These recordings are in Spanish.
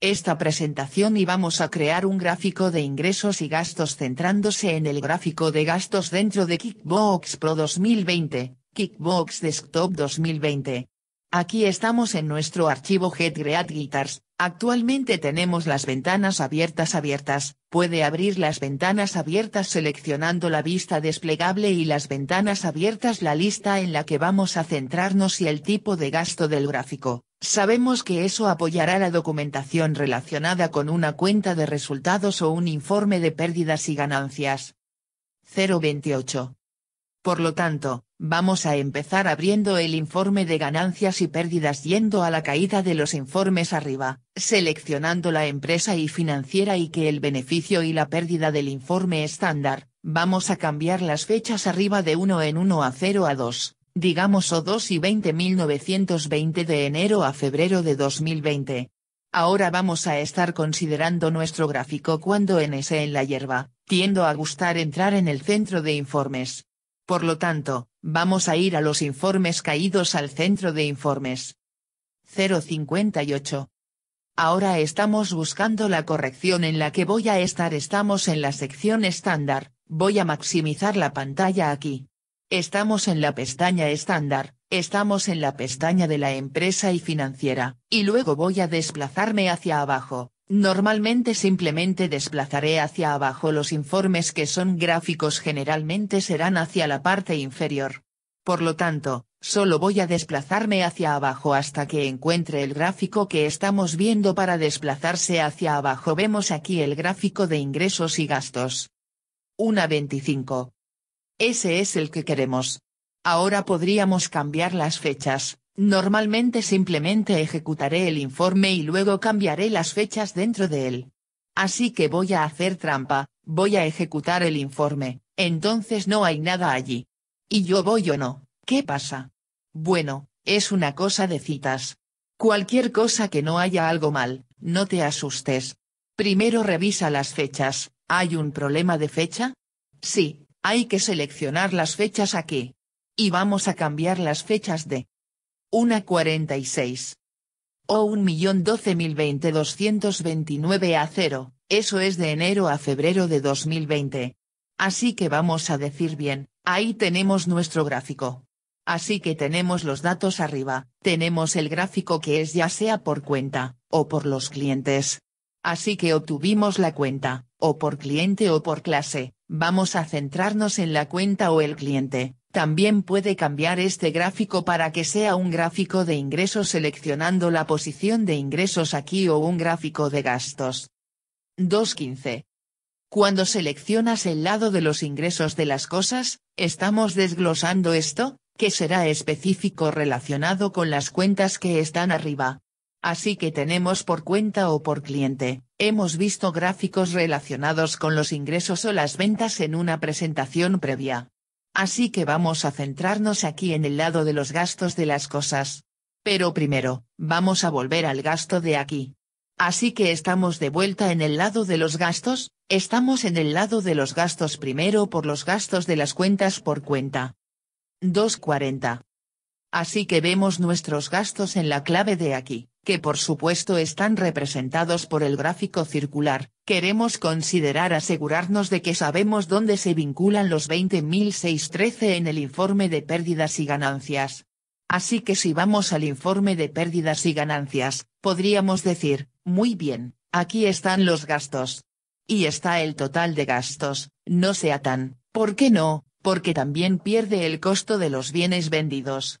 esta presentación y vamos a crear un gráfico de ingresos y gastos centrándose en el gráfico de gastos dentro de Kickbox Pro 2020, Kickbox Desktop 2020. Aquí estamos en nuestro archivo Get Guitars, actualmente tenemos las ventanas abiertas abiertas, puede abrir las ventanas abiertas seleccionando la vista desplegable y las ventanas abiertas la lista en la que vamos a centrarnos y el tipo de gasto del gráfico. Sabemos que eso apoyará la documentación relacionada con una cuenta de resultados o un informe de pérdidas y ganancias. 028. Por lo tanto, vamos a empezar abriendo el informe de ganancias y pérdidas yendo a la caída de los informes arriba, seleccionando la empresa y financiera y que el beneficio y la pérdida del informe estándar, vamos a cambiar las fechas arriba de 1 en 1 a 0 a 2 digamos o 2 y 20.920 de enero a febrero de 2020. Ahora vamos a estar considerando nuestro gráfico cuando NS en la hierba, tiendo a gustar entrar en el centro de informes. Por lo tanto, vamos a ir a los informes caídos al centro de informes. 058. Ahora estamos buscando la corrección en la que voy a estar. Estamos en la sección estándar, voy a maximizar la pantalla aquí. Estamos en la pestaña estándar, estamos en la pestaña de la empresa y financiera, y luego voy a desplazarme hacia abajo. Normalmente simplemente desplazaré hacia abajo los informes que son gráficos generalmente serán hacia la parte inferior. Por lo tanto, solo voy a desplazarme hacia abajo hasta que encuentre el gráfico que estamos viendo para desplazarse hacia abajo. Vemos aquí el gráfico de ingresos y gastos. Una 25, ese es el que queremos. Ahora podríamos cambiar las fechas, normalmente simplemente ejecutaré el informe y luego cambiaré las fechas dentro de él. Así que voy a hacer trampa, voy a ejecutar el informe, entonces no hay nada allí. Y yo voy o no, ¿qué pasa? Bueno, es una cosa de citas. Cualquier cosa que no haya algo mal, no te asustes. Primero revisa las fechas, ¿hay un problema de fecha? Sí, hay que seleccionar las fechas aquí. Y vamos a cambiar las fechas de 1 46. O 229 a 0, eso es de enero a febrero de 2020. Así que vamos a decir bien, ahí tenemos nuestro gráfico. Así que tenemos los datos arriba, tenemos el gráfico que es ya sea por cuenta, o por los clientes. Así que obtuvimos la cuenta, o por cliente o por clase, Vamos a centrarnos en la cuenta o el cliente, también puede cambiar este gráfico para que sea un gráfico de ingresos seleccionando la posición de ingresos aquí o un gráfico de gastos. 2.15. Cuando seleccionas el lado de los ingresos de las cosas, estamos desglosando esto, que será específico relacionado con las cuentas que están arriba. Así que tenemos por cuenta o por cliente, Hemos visto gráficos relacionados con los ingresos o las ventas en una presentación previa. Así que vamos a centrarnos aquí en el lado de los gastos de las cosas. Pero primero, vamos a volver al gasto de aquí. Así que estamos de vuelta en el lado de los gastos, estamos en el lado de los gastos primero por los gastos de las cuentas por cuenta. 240. Así que vemos nuestros gastos en la clave de aquí, que por supuesto están representados por el gráfico circular, queremos considerar asegurarnos de que sabemos dónde se vinculan los 20.613 en el informe de pérdidas y ganancias. Así que si vamos al informe de pérdidas y ganancias, podríamos decir, muy bien, aquí están los gastos. Y está el total de gastos, no sea tan, ¿por qué no? Porque también pierde el costo de los bienes vendidos.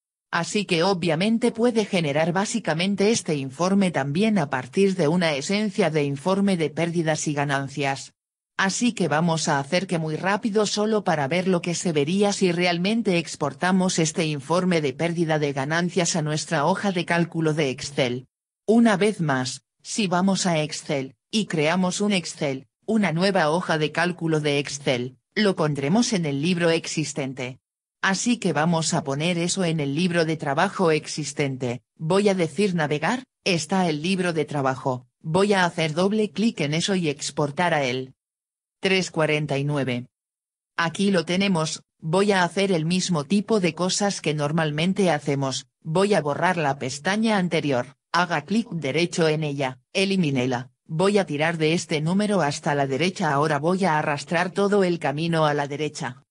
Así que obviamente puede generar básicamente este informe también a partir de una esencia de informe de pérdidas y ganancias. Así que vamos a hacer que muy rápido solo para ver lo que se vería si realmente exportamos este informe de pérdida de ganancias a nuestra hoja de cálculo de Excel. Una vez más, si vamos a Excel, y creamos un Excel, una nueva hoja de cálculo de Excel, lo pondremos en el libro existente. Así que vamos a poner eso en el libro de trabajo existente, voy a decir navegar, está el libro de trabajo, voy a hacer doble clic en eso y exportar a él. 349. Aquí lo tenemos, voy a hacer el mismo tipo de cosas que normalmente hacemos, voy a borrar la pestaña anterior, haga clic derecho en ella, elimínela, voy a tirar de este número hasta la derecha ahora voy a arrastrar todo el camino a la derecha,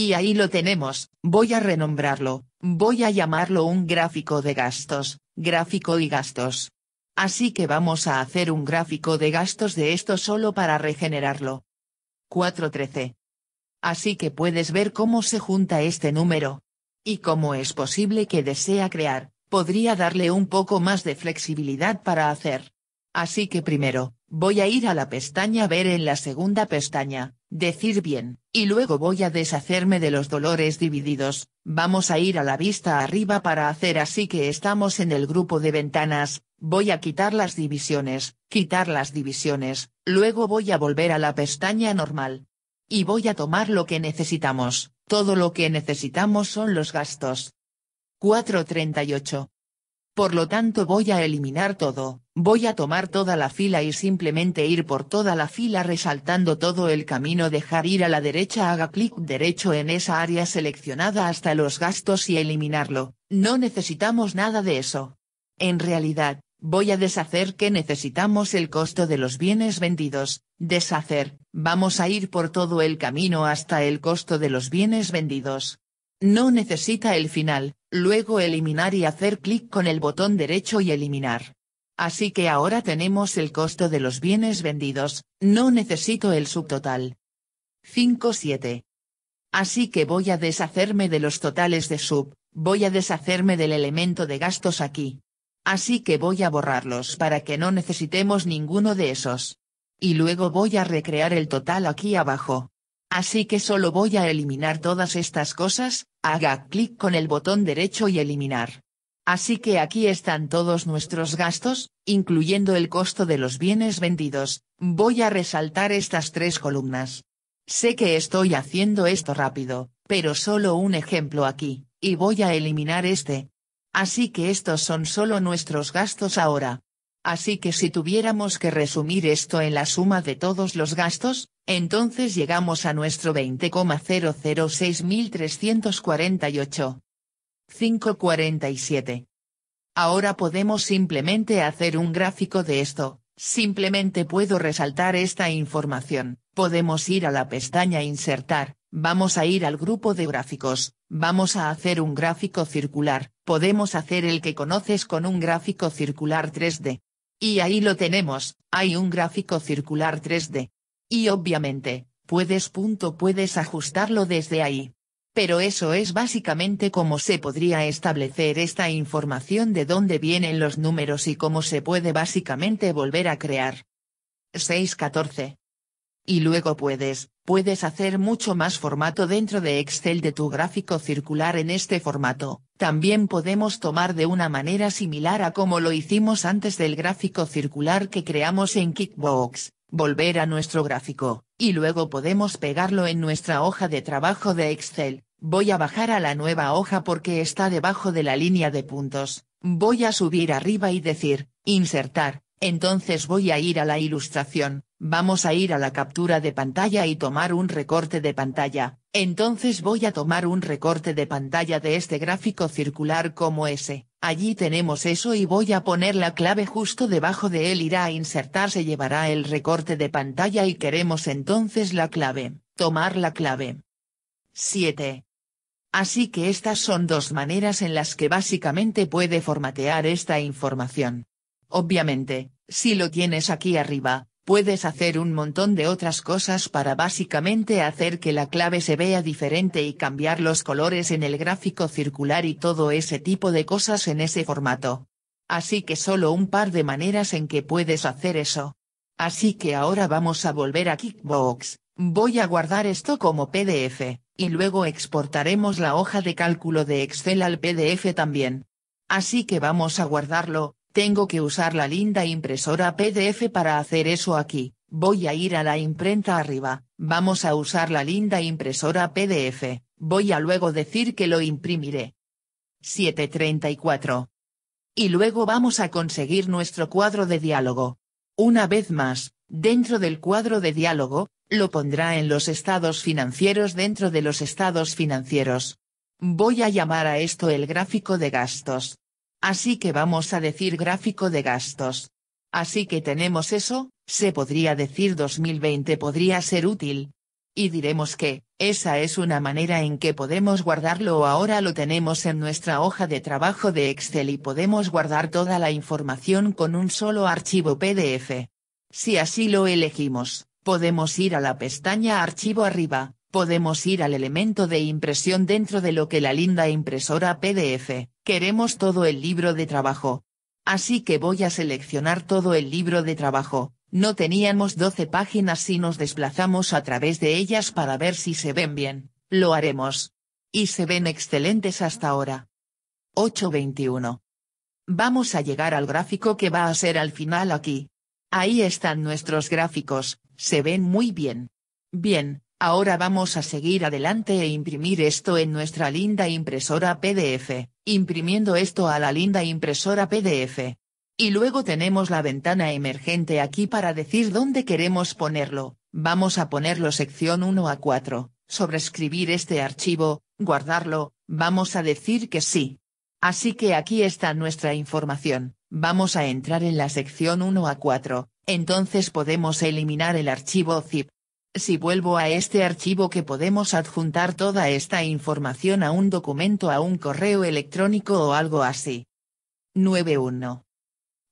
y ahí lo tenemos, voy a renombrarlo, voy a llamarlo un gráfico de gastos, gráfico y gastos. Así que vamos a hacer un gráfico de gastos de esto solo para regenerarlo. 413. Así que puedes ver cómo se junta este número. Y cómo es posible que desea crear, podría darle un poco más de flexibilidad para hacer. Así que primero, voy a ir a la pestaña Ver en la segunda pestaña, decir bien, y luego voy a deshacerme de los dolores divididos, vamos a ir a la vista arriba para hacer así que estamos en el grupo de ventanas, voy a quitar las divisiones, quitar las divisiones, luego voy a volver a la pestaña normal. Y voy a tomar lo que necesitamos, todo lo que necesitamos son los gastos. 438. Por lo tanto voy a eliminar todo, Voy a tomar toda la fila y simplemente ir por toda la fila resaltando todo el camino dejar ir a la derecha haga clic derecho en esa área seleccionada hasta los gastos y eliminarlo, no necesitamos nada de eso. En realidad, voy a deshacer que necesitamos el costo de los bienes vendidos, deshacer, vamos a ir por todo el camino hasta el costo de los bienes vendidos. No necesita el final, luego eliminar y hacer clic con el botón derecho y eliminar. Así que ahora tenemos el costo de los bienes vendidos, no necesito el subtotal. 5.7. Así que voy a deshacerme de los totales de sub, voy a deshacerme del elemento de gastos aquí. Así que voy a borrarlos para que no necesitemos ninguno de esos. Y luego voy a recrear el total aquí abajo. Así que solo voy a eliminar todas estas cosas, haga clic con el botón derecho y eliminar. Así que aquí están todos nuestros gastos, incluyendo el costo de los bienes vendidos, voy a resaltar estas tres columnas. Sé que estoy haciendo esto rápido, pero solo un ejemplo aquí, y voy a eliminar este. Así que estos son solo nuestros gastos ahora. Así que si tuviéramos que resumir esto en la suma de todos los gastos, entonces llegamos a nuestro 20,006348. 547. Ahora podemos simplemente hacer un gráfico de esto, simplemente puedo resaltar esta información, podemos ir a la pestaña Insertar, vamos a ir al grupo de gráficos, vamos a hacer un gráfico circular, podemos hacer el que conoces con un gráfico circular 3D. Y ahí lo tenemos, hay un gráfico circular 3D. Y obviamente, puedes punto puedes ajustarlo desde ahí pero eso es básicamente cómo se podría establecer esta información de dónde vienen los números y cómo se puede básicamente volver a crear. 614. Y luego puedes, puedes hacer mucho más formato dentro de Excel de tu gráfico circular en este formato, también podemos tomar de una manera similar a como lo hicimos antes del gráfico circular que creamos en Kickbox, volver a nuestro gráfico, y luego podemos pegarlo en nuestra hoja de trabajo de Excel voy a bajar a la nueva hoja porque está debajo de la línea de puntos, voy a subir arriba y decir, insertar, entonces voy a ir a la ilustración, vamos a ir a la captura de pantalla y tomar un recorte de pantalla, entonces voy a tomar un recorte de pantalla de este gráfico circular como ese, allí tenemos eso y voy a poner la clave justo debajo de él irá a insertar se llevará el recorte de pantalla y queremos entonces la clave, tomar la clave. 7. Así que estas son dos maneras en las que básicamente puede formatear esta información. Obviamente, si lo tienes aquí arriba, puedes hacer un montón de otras cosas para básicamente hacer que la clave se vea diferente y cambiar los colores en el gráfico circular y todo ese tipo de cosas en ese formato. Así que solo un par de maneras en que puedes hacer eso. Así que ahora vamos a volver a Kickbox, voy a guardar esto como PDF y luego exportaremos la hoja de cálculo de Excel al PDF también. Así que vamos a guardarlo, tengo que usar la linda impresora PDF para hacer eso aquí, voy a ir a la imprenta arriba, vamos a usar la linda impresora PDF, voy a luego decir que lo imprimiré. 734. Y luego vamos a conseguir nuestro cuadro de diálogo. Una vez más, dentro del cuadro de diálogo, lo pondrá en los estados financieros dentro de los estados financieros. Voy a llamar a esto el gráfico de gastos. Así que vamos a decir gráfico de gastos. Así que tenemos eso, se podría decir 2020 podría ser útil. Y diremos que, esa es una manera en que podemos guardarlo o ahora lo tenemos en nuestra hoja de trabajo de Excel y podemos guardar toda la información con un solo archivo PDF. Si así lo elegimos, podemos ir a la pestaña Archivo arriba, podemos ir al elemento de impresión dentro de lo que la linda impresora PDF, queremos todo el libro de trabajo. Así que voy a seleccionar todo el libro de trabajo, no teníamos 12 páginas y nos desplazamos a través de ellas para ver si se ven bien, lo haremos. Y se ven excelentes hasta ahora. 8.21. Vamos a llegar al gráfico que va a ser al final aquí. Ahí están nuestros gráficos, se ven muy bien. Bien, ahora vamos a seguir adelante e imprimir esto en nuestra linda impresora PDF, imprimiendo esto a la linda impresora PDF. Y luego tenemos la ventana emergente aquí para decir dónde queremos ponerlo, vamos a ponerlo sección 1 a 4, sobrescribir este archivo, guardarlo, vamos a decir que sí. Así que aquí está nuestra información. Vamos a entrar en la sección 1 a 4, entonces podemos eliminar el archivo zip. Si vuelvo a este archivo que podemos adjuntar toda esta información a un documento a un correo electrónico o algo así. 9.1.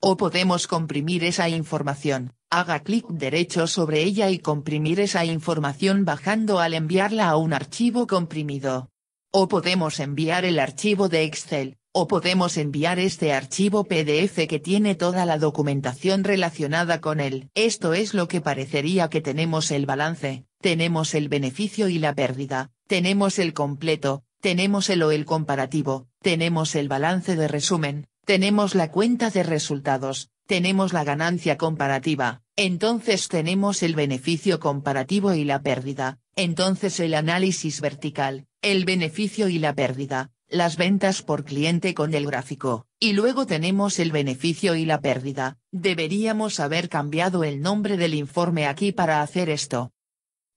O podemos comprimir esa información, haga clic derecho sobre ella y comprimir esa información bajando al enviarla a un archivo comprimido. O podemos enviar el archivo de Excel, o podemos enviar este archivo PDF que tiene toda la documentación relacionada con él. Esto es lo que parecería que tenemos el balance, tenemos el beneficio y la pérdida, tenemos el completo, tenemos el o el comparativo, tenemos el balance de resumen, tenemos la cuenta de resultados, tenemos la ganancia comparativa, entonces tenemos el beneficio comparativo y la pérdida, entonces el análisis vertical, el beneficio y la pérdida, las ventas por cliente con el gráfico, y luego tenemos el beneficio y la pérdida, deberíamos haber cambiado el nombre del informe aquí para hacer esto.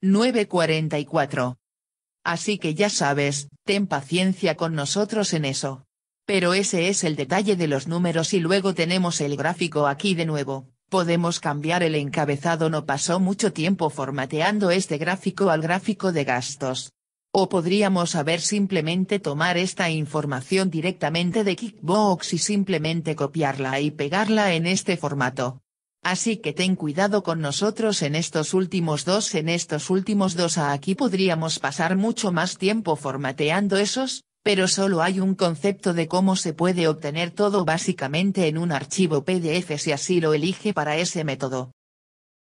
944. Así que ya sabes, ten paciencia con nosotros en eso. Pero ese es el detalle de los números y luego tenemos el gráfico aquí de nuevo, podemos cambiar el encabezado no pasó mucho tiempo formateando este gráfico al gráfico de gastos, o podríamos haber simplemente tomar esta información directamente de Kickbox y simplemente copiarla y pegarla en este formato. Así que ten cuidado con nosotros en estos últimos dos en estos últimos dos aquí podríamos pasar mucho más tiempo formateando esos, pero solo hay un concepto de cómo se puede obtener todo básicamente en un archivo PDF si así lo elige para ese método.